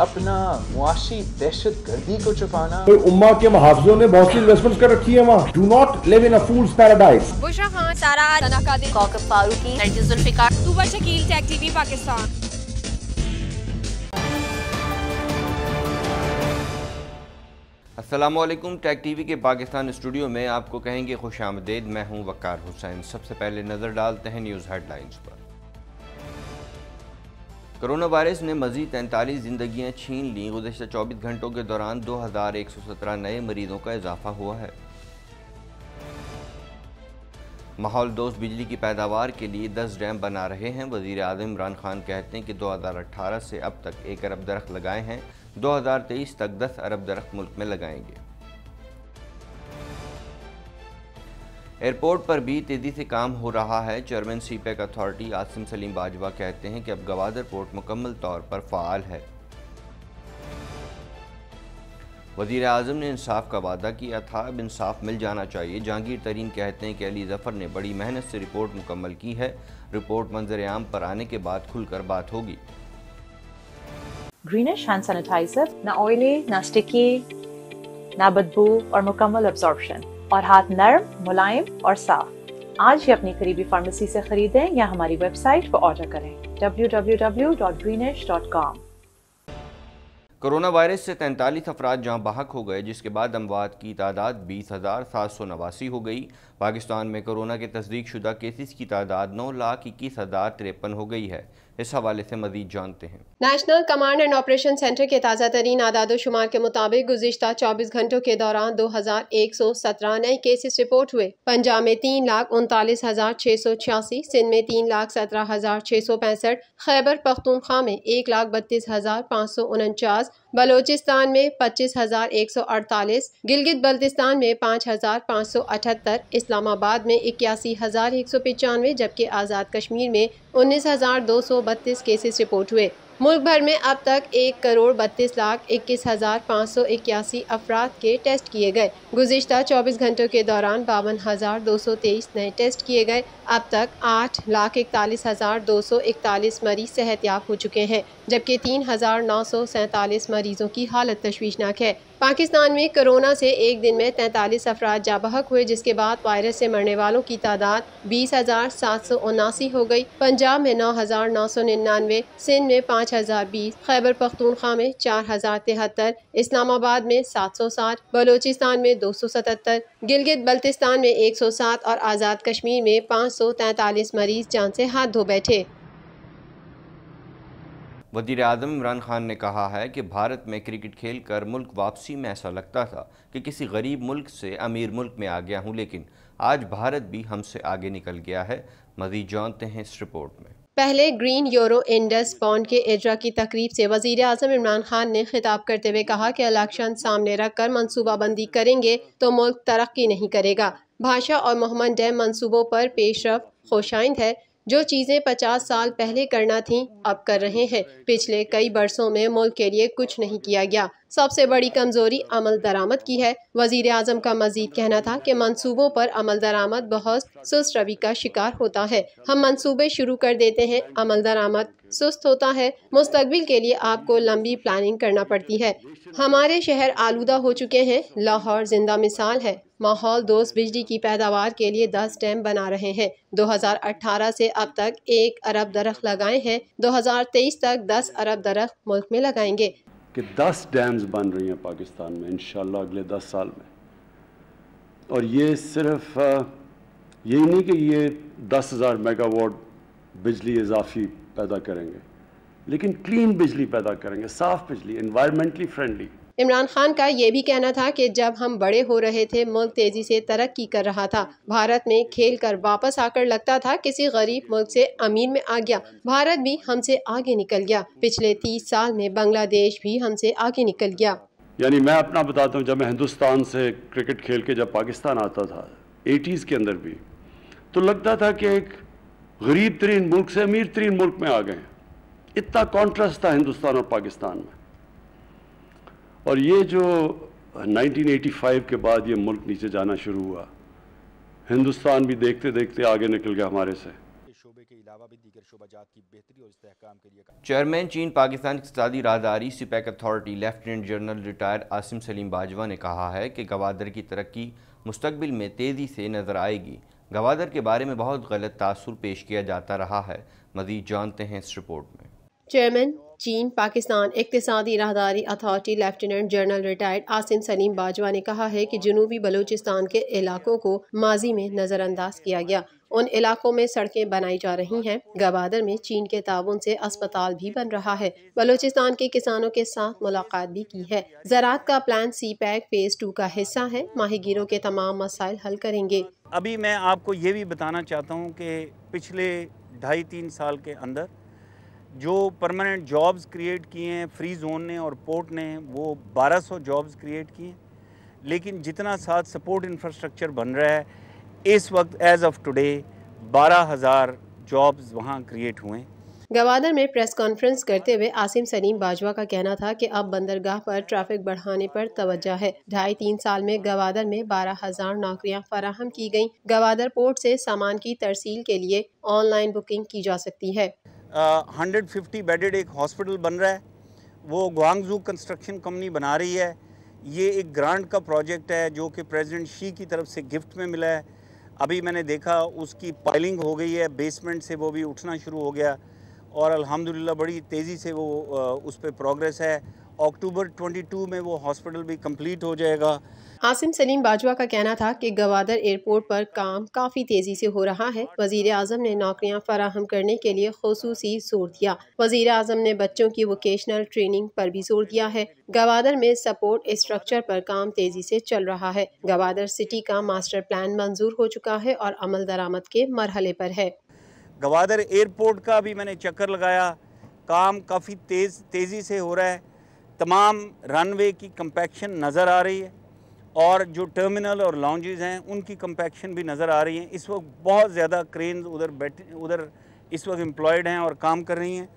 अपना मुआशी दहशत गर्दी को छुपाना तो उम्मा के मुहावजों ने बहुत सी इन्वेस्टमेंट कर रखी है वहाँ do not live in fool paradise Farooqui Pakistan Aslam टैक टीवी के पाकिस्तान स्टूडियो में आपको कहेंगे खुश आमदेद मैं हूं वकार हुसैन सबसे पहले नज़र डालते हैं न्यूज़ हेडलाइंस पर कोरोना वायरस ने मजीद तैंतालीस जिंदगियां छीन लीं गुजशत चौबीस घंटों के दौरान दो हज़ार एक सौ सत्रह नए मरीजों का इजाफा हुआ है माहौल दोस्त बिजली की पैदावार के लिए दस डैम बना रहे हैं वजीर अजम इमरान खान कहते हैं कि दो हज़ार अठारह से अब तक एक अरब दरख्त लगाए हैं दो हज़ार तेईस तक दस अरब दरख्त मुल्क में लगाएंगे एयरपोर्ट पर भी तेज़ी से काम हो रहा है chairman CPEC authority Asim Saleem Bajwa कहते हैं कि अब गवादर पोर्ट मुकम्मल तौर पर फ़ाल है वजीर अजम ने इंसाफ का वादा किया था अब इंसाफ मिल जाना चाहिए जहांगीर तरीन कहते हैं कि अली जफ़र ने बड़ी मेहनत से रिपोर्ट मुकम्मल की है रिपोर्ट मंजर आम पर आने के बाद खुलकर बात होगी ग्रीनिश हैंड सैनिटाइजर ना ऑयली ना स्टिकी ना बदबू और मुकम्मल अब्जॉर्बशन और हाथ नर्म मुलायम और साफ आज ही अपनी करीबी फार्मेसी से खरीदें या हमारी वेबसाइट पर ऑर्डर करें www.greenish.com कोरोना वायरस से तैंतालीस अफराद जहां बाहक हो गए जिसके बाद अमवात की तादाद बीस हज़ार सात सौ नवासी हो गई पाकिस्तान में कोरोना के तस्दीक शुदा केसेस की तादाद नौ लाख इक्कीस हज़ार तिरपन हो गई है इस हवाले से मजीद जानते हैं national command and operation centre के ताज़ा तरीन आदाद शुमार के मुताबिक गुजशत चौबीस घंटों के दौरान दो हज़ार एक सौ सत्रह नए केसेस रिपोर्ट हुए पंजाब में तीन लाख उनतालीस हज़ार छः सौ छियासी सिंध में तीन लाख सत्रह हज़ार छः सौ पैंसठ खैबर पख्तूनख्वा में एक लाख बत्तीस हज़ार पाँच सौ उनचास बलोचिस्तान में पच्चीस हज़ार एक सौ अड़तालीस गिलगित बल्तिस्तान में पाँच हज़ार पाँच सौ अठहत्तर इस्लामाबाद में इक्यासी हज़ार एक सौ पचानवे जबकि आज़ाद कश्मीर में उन्नीस हज़ार दो सौ बत्तीस केसेस रिपोर्ट हुए मुल्क भर में अब तक एक करोड़ बत्तीस लाख इक्कीस हज़ार पाँच सौ इक्यासी अफराद के टेस्ट किए गए गुजशत चौबीस घंटों के दौरान बावन हज़ार दो सौ तेईस नए टेस्ट किए गए अब तक आठ लाख इकतालीस हज़ार दो सौ इकतालीस मरीज सेहतियाब हो चुके हैं जबकि तीन हज़ार नौ सौ सैंतालीस मरीजों की हालत तशवीशनाक है पाकिस्तान में कोरोना से एक दिन में तैंतालीस अफराद जाबहक हुए जिसके बाद वायरस से मरने वालों की तादाद बीस हजार सात सौ उनासी हो गई पंजाब में नौ हजार नौ सौ निन्यानवे सिंध में पाँच हजार बीस खैबर पख्तूनख्वा में चार हजार तिहत्तर इस्लामाबाद में सात सौ सात बलोचिस्तान में दो सौ सतहत्तर गिलगित बल्तिस्तान में एक सौ सात और आज़ाद कश्मीर में पाँच सौ तैंतालीस मरीज जान से हाथ धो बैठे वजीर अजम इमरान खान ने कहा है कि भारत में क्रिकेट खेल कर मुल्क वापसी में ऐसा लगता था कि किसी गरीब मुल्क से अमीर मुल्क में आ गया हूँ लेकिन आज भारत भी हमसे आगे निकल गया है मजीद जानते हैं इस रिपोर्ट में पहले ग्रीन यूरो इंडस बॉन्ड के एजरा की तकरीब से वजीर अजम इमरान खान ने खिताब करते हुए कहा कि इलेक्शन सामने रख कर मनसूबाबंदी करेंगे तो मुल्क तरक्की नहीं करेगा भाषा और मोहम्मद डैम मनसूबों पर पेशरफ खुशाइंद है जो चीज़ें 50 साल पहले करना थी अब कर रहे हैं पिछले कई बरसों में मुल्क के लिए कुछ नहीं किया गया सबसे बड़ी कमजोरी अमल दरामद की है वजीर आजम का मजीद कहना था कि मनसूबों पर अमल दरामद बहुत सुस्त रवि का शिकार होता है हम मनसूबे शुरू कर देते हैं अमल दरामद सुस्त होता है मुस्तबिल के लिए आपको लंबी प्लानिंग करना पड़ती है हमारे शहर आलूदा हो चुके हैं लाहौर जिंदा मिसाल है माहौल दोस्त बिजली की पैदावार के लिए 10 डैम बना रहे हैं 2018 से अब तक एक अरब दरख्त लगाए हैं 2023 तक 10 अरब दरख्त मुल्क में लगाएंगे कि 10 डैम्स बन रही हैं पाकिस्तान में इन अगले 10 साल में और ये सिर्फ यही नहीं कि ये दस हज़ार मेगावाट बिजली इजाफी पैदा करेंगे लेकिन क्लीन बिजली पैदा करेंगे साफ़ बिजली इन्वायरमेंटली फ्रेंडली इमरान खान का ये भी कहना था कि जब हम बड़े हो रहे थे मुल्क तेज़ी से तरक्की कर रहा था भारत में खेल कर वापस आकर लगता था किसी गरीब मुल्क से अमीर में आ गया भारत भी हमसे आगे निकल गया पिछले तीस साल में बांग्लादेश भी हमसे आगे निकल गया यानी मैं अपना बताता हूँ जब मैं हिंदुस्तान से क्रिकेट खेल के जब पाकिस्तान आता था एटीज़ के अंदर भी तो लगता था कि एक गरीब तरीन मुल्क से अमीर तरीन मुल्क में आ गए इतना कॉन्ट्रास्ट था हिंदुस्तान और पाकिस्तान में और ये जो 1985 के बाद ये मुल्क नीचे जाना शुरू हुआ हिंदुस्तान भी देखते देखते आगे निकल गया हमारे से चेयरमैन चीन पाकिस्तान इकतदी राहदारी CPEC authority lieutenant general retire Asim Saleem Bajwa ने कहा है कि गवादर की तरक्की मुस्तबिल में तेज़ी से नज़र आएगी गवादर के बारे में बहुत गलत तासर पेश किया जाता रहा है मजीद जानते हैं इस रिपोर्ट में चेयरमैन चीन पाकिस्तान इकतदी राहदारी authority lieutenant general retired Asim Saleem Bajwa ने कहा है कि जनूबी बलूचिस्तान के इलाकों को माजी में नज़रअंदाज किया गया उन इलाकों में सड़कें बनाई जा रही हैं गवादर में चीन के ताबन से अस्पताल भी बन रहा है बलूचिस्तान के किसानों के साथ मुलाकात भी की है जरात का plan CPEC phase two का हिस्सा है माहिगीरों के तमाम मसाइल हल करेंगे अभी मैं आपको ये भी बताना चाहता हूँ कि पिछले ढाई तीन साल के अंदर जो परमानेंट जॉब्स क्रिएट किए हैं फ्री जोन ने और पोर्ट ने वो 1200 जॉब्स क्रिएट किए हैं लेकिन जितना साथ सपोर्ट इंफ्रास्ट्रक्चर बन रहा है इस वक्त एज ऑफ टुडे 12000 जॉब्स वहाँ क्रिएट हुए हैं गवादर में प्रेस कॉन्फ्रेंस करते हुए आसिम सलीम बाजवा का कहना था कि अब बंदरगाह पर ट्रैफिक बढ़ाने पर तवज्जा है ढाई तीन साल में गवादर में बारह हजार नौकरियाँ फराहम की गयी गवादर पोर्ट से सामान की तरसील के लिए ऑनलाइन बुकिंग की जा सकती है हंड्रेड फिफ्टी बेडेड एक हॉस्पिटल बन रहा है वो ग्वांगजू कंस्ट्रक्शन कंपनी बना रही है ये एक ग्रांट का प्रोजेक्ट है जो कि प्रेसिडेंट शी की तरफ से गिफ्ट में मिला है अभी मैंने देखा उसकी पाइलिंग हो गई है बेसमेंट से वो भी उठना शुरू हो गया और अल्हम्दुलिल्लाह बड़ी तेज़ी से वो उस पर प्रोग्रेस है अक्टूबर 22 में वो हॉस्पिटल भी कंप्लीट हो जाएगा आसिम सलीम बाजवा का कहना था कि गवादर एयरपोर्ट पर काम काफ़ी तेज़ी से हो रहा है वजीर आजम ने नौकरियां फराहम करने के लिए खसूसी जोर दिया वजीर आजम ने बच्चों की वोकेशनल ट्रेनिंग पर भी जोर दिया है गवादर में सपोर्ट स्ट्रक्चर पर काम तेज़ी से चल रहा है गवादर सिटी का मास्टर प्लान मंजूर हो चुका है और अमल दरामद के मरहले पर है गवादर एयरपोर्ट का भी मैंने चक्कर लगाया काम काफ़ी तेज़ तेज़ी से हो रहा है तमाम रनवे की कंपैक्शन नज़र आ रही है और जो टर्मिनल और लॉन्जेज हैं उनकी कंपैक्शन भी नज़र आ रही हैं इस वक्त बहुत ज़्यादा क्रेन उधर बैठे उधर इस वक्त एम्प्लॉयड हैं और काम कर रही हैं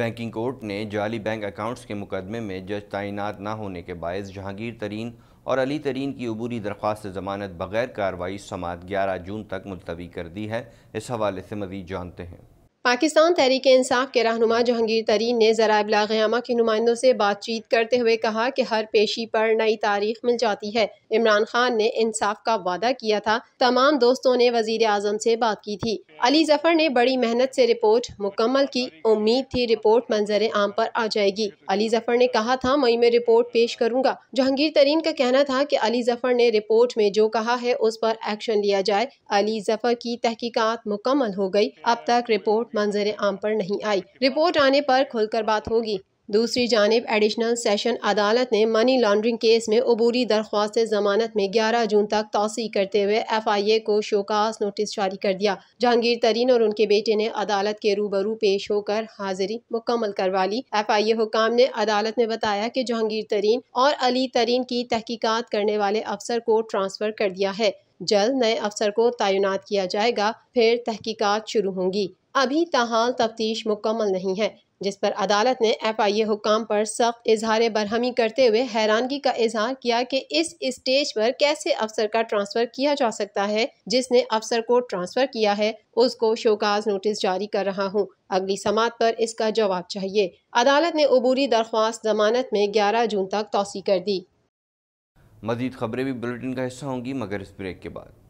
बैंकिंग कोर्ट ने जाली बैंक अकाउंट्स के मुकदमे में जज तैनात ना होने के बायस जहांगीर तरीन और अली तरीन की अबूरी दरख्वास्त जमानत बगैर कार्रवाई समात ग्यारह जून तक मुलतवी कर दी है इस हवाले से मजीद जानते हैं पाकिस्तान तहरीक इंसाफ के रहनुमा जहांगीर तरीन ने ज़रा इबलागयामा के नुमाइंदों से बातचीत करते हुए कहा कि हर पेशी पर नई तारीख मिल जाती है इमरान खान ने इंसाफ का वादा किया था तमाम दोस्तों ने वजीर अजम से बात की थी अली जफर ने बड़ी मेहनत से रिपोर्ट मुकम्मल की उम्मीद थी रिपोर्ट मंजर आम पर आ जाएगी अली जफर ने कहा था मई में रिपोर्ट पेश करूँगा जहांगीर तरीन का कहना था की अली जफर ने रिपोर्ट में जो कहा है उस पर एक्शन लिया जाए अली जफर की तहकीकत मुकम्मल हो गयी अब तक रिपोर्ट मंजर आम पर नहीं आई रिपोर्ट आने पर खुलकर बात होगी दूसरी जानब एडिशनल सेशन अदालत ने मनी लॉन्ड्रिंग केस में अबूरी दरख्वास्त जमानत में 11 जून तक तोसी करते हुए एफ आई ए को शोकास नोटिस जारी कर दिया जहांगीर तरीन और उनके बेटे ने अदालत के रूबरू पेश होकर हाजिरी मुकम्मल करवा ली एफ आई ए हुकाम ने अदालत में बताया कि जहांगीर तरीन और अली तरीन की तहकीकत करने वाले अफसर को ट्रांसफर कर दिया है जल्द नए अफसर को तैनात किया जाएगा फिर तहकीकत शुरू होंगी अभी तहाल तफ्तीश मुकम्मल नहीं है जिस पर अदालत ने एफ आई ए हुकाम पर सख्त इजहार बरहमी करते हुए हैरानगी का इजहार किया कि इस स्टेज पर कैसे अफसर का ट्रांसफर किया जा सकता है जिसने अफसर को ट्रांसफर किया है उसको शोकाज नोटिस जारी कर रहा हूँ अगली समात पर इसका जवाब चाहिए अदालत ने अबूरी दरख्वास्त जमानत में ग्यारह जून तक तोसी कर दी मजीद खबरें भी बुलेटिन का हिस्सा होंगी मगर इस ब्रेक के बाद